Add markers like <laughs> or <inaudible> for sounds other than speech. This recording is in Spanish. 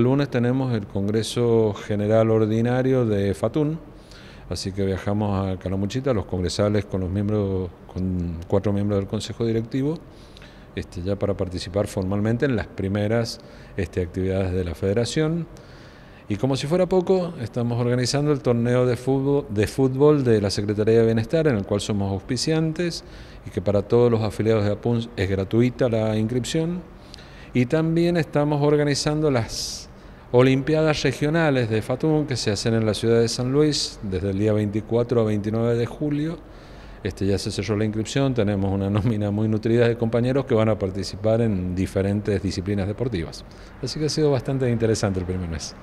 lunes tenemos el Congreso General Ordinario de FATUN, así que viajamos a Calamuchita, los congresales con los miembros, con cuatro miembros del Consejo Directivo, este, ya para participar formalmente en las primeras este, actividades de la Federación. Y como si fuera poco, estamos organizando el torneo de fútbol, de fútbol de la Secretaría de Bienestar, en el cual somos auspiciantes y que para todos los afiliados de APUNS es gratuita la inscripción. Y también estamos organizando las Olimpiadas regionales de Fatum que se hacen en la ciudad de San Luis desde el día 24 a 29 de julio. Este, ya se cerró la inscripción, tenemos una <laughs> nómina muy nutrida de compañeros que van a participar en diferentes disciplinas deportivas. Así que ha sido bastante interesante el primer mes.